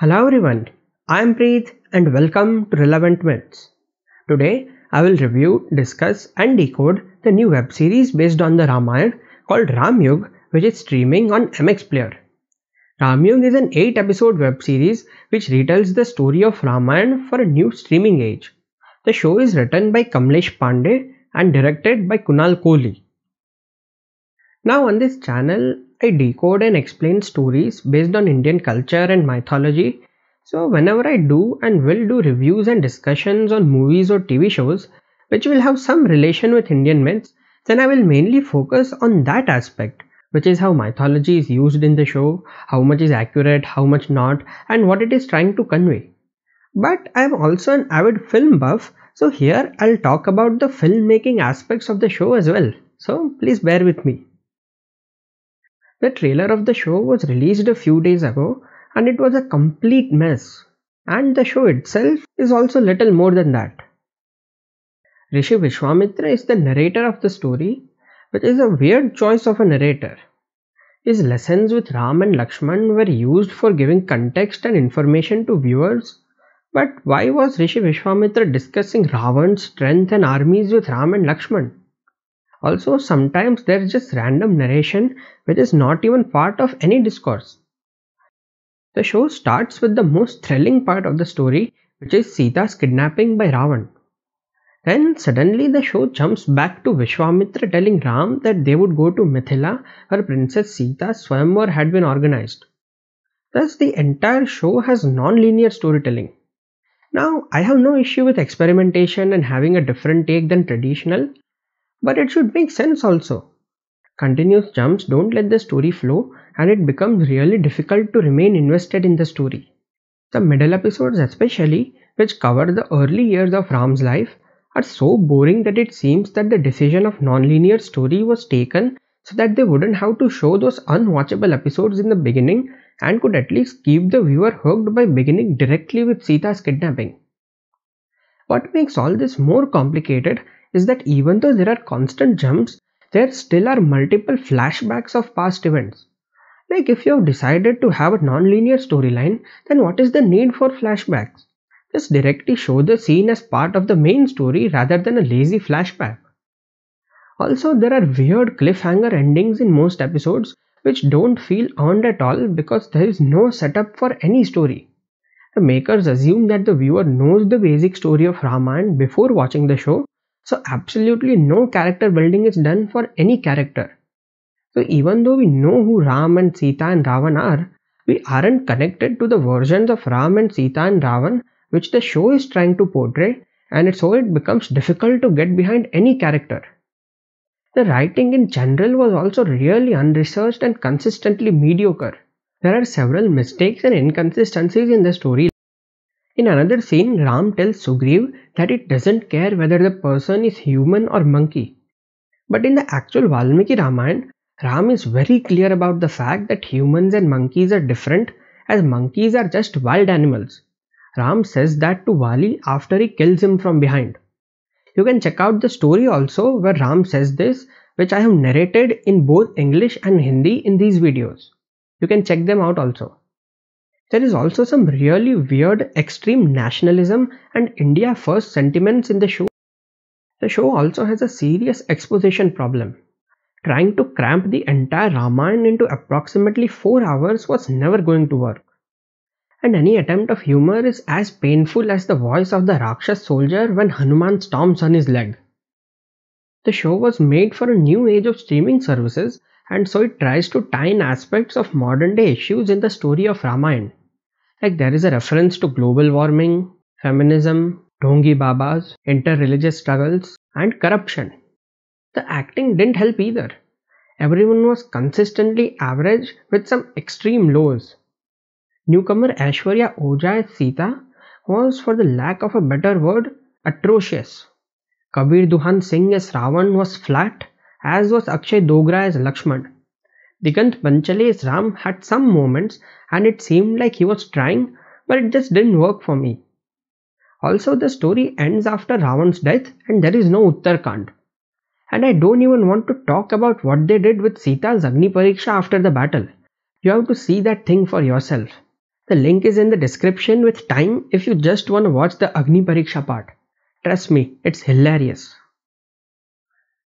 Hello everyone, I am Preet and welcome to Relevant Myths. Today I will review, discuss and decode the new web series based on the Ramayana called Ramyug, which is streaming on MX Player. Ramyug is an 8 episode web series which retells the story of Ramayana for a new streaming age. The show is written by Kamlesh Pandey and directed by Kunal Kohli. Now on this channel I decode and explain stories based on Indian culture and mythology. So, whenever I do and will do reviews and discussions on movies or TV shows which will have some relation with Indian myths, then I will mainly focus on that aspect, which is how mythology is used in the show, how much is accurate, how much not, and what it is trying to convey. But I am also an avid film buff, so here I'll talk about the filmmaking aspects of the show as well. So, please bear with me. The trailer of the show was released a few days ago and it was a complete mess. And the show itself is also little more than that. Rishi Vishwamitra is the narrator of the story, which is a weird choice of a narrator. His lessons with Ram and Lakshman were used for giving context and information to viewers, but why was Rishi Vishwamitra discussing Ravan's strength and armies with Ram and Lakshman? Also, sometimes there is just random narration which is not even part of any discourse. The show starts with the most thrilling part of the story, which is Sita's kidnapping by Ravan. Then suddenly the show jumps back to Vishwamitra telling Ram that they would go to Mithila where Princess Sita's Swayamvar had been organized. Thus, the entire show has non-linear storytelling. Now, I have no issue with experimentation and having a different take than traditional, but it should make sense also. Continuous jumps don't let the story flow and it becomes really difficult to remain invested in the story. The middle episodes, especially, which cover the early years of Ram's life, are so boring that it seems that the decision of nonlinear story was taken so that they wouldn't have to show those unwatchable episodes in the beginning and could at least keep the viewer hooked by beginning directly with Sita's kidnapping. What makes all this more complicated is that even though there are constant jumps, there still are multiple flashbacks of past events. Like if you have decided to have a non-linear storyline, then what is the need for flashbacks? Just directly show the scene as part of the main story rather than a lazy flashback. Also, there are weird cliffhanger endings in most episodes which don't feel earned at all because there is no setup for any story. The makers assume that the viewer knows the basic story of Raman before watching the show so absolutely no character building is done for any character. So even though we know who Ram and Sita and Ravan are, we aren't connected to the versions of Ram and Sita and Ravan which the show is trying to portray and so it becomes difficult to get behind any character. The writing in general was also really unresearched and consistently mediocre. There are several mistakes and inconsistencies in the story in another scene, Ram tells Sugriv that it doesn't care whether the person is human or monkey. But in the actual Valmiki Ramayana, Ram is very clear about the fact that humans and monkeys are different as monkeys are just wild animals. Ram says that to Wali after he kills him from behind. You can check out the story also where Ram says this, which I have narrated in both English and Hindi in these videos. You can check them out also. There is also some really weird extreme nationalism and India first sentiments in the show. The show also has a serious exposition problem. Trying to cramp the entire Ramayana into approximately 4 hours was never going to work. And any attempt of humor is as painful as the voice of the Rakshas soldier when Hanuman stomps on his leg. The show was made for a new age of streaming services and so it tries to tie in aspects of modern day issues in the story of Ramayana. Like there is a reference to global warming, feminism, Dongi Babas, inter-religious struggles, and corruption. The acting didn't help either. Everyone was consistently average with some extreme lows. Newcomer Ashwarya Oja as Sita was, for the lack of a better word, atrocious. Kabir Duhan Singh as Ravan was flat, as was Akshay Dogra as Lakshman. Digant Panchale's Ram had some moments and it seemed like he was trying, but it just didn't work for me. Also, the story ends after Ravan's death and there is no Uttarakhand. And I don't even want to talk about what they did with Sita's Agni Pariksha after the battle. You have to see that thing for yourself. The link is in the description with time if you just want to watch the Agni Pariksha part. Trust me, it's hilarious.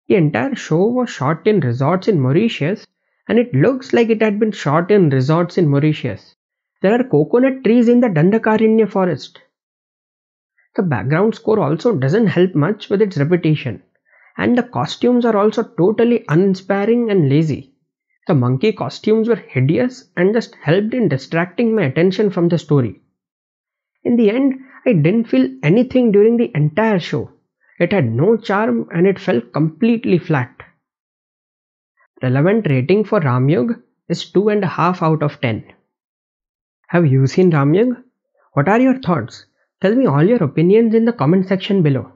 The entire show was shot in resorts in Mauritius and it looks like it had been shot in resorts in Mauritius. There are coconut trees in the Dandakarinya forest. The background score also doesn't help much with its reputation, and the costumes are also totally uninspiring and lazy. The monkey costumes were hideous and just helped in distracting my attention from the story. In the end, I didn't feel anything during the entire show. It had no charm and it fell completely flat relevant rating for Ramyug is 2.5 out of 10. Have you seen Ramyug? What are your thoughts? Tell me all your opinions in the comment section below.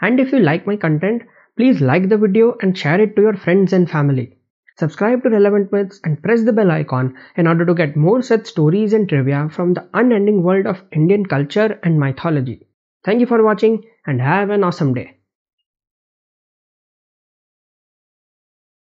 And if you like my content, please like the video and share it to your friends and family. Subscribe to Relevant Myths and press the bell icon in order to get more such stories and trivia from the unending world of Indian culture and mythology. Thank you for watching and have an awesome day.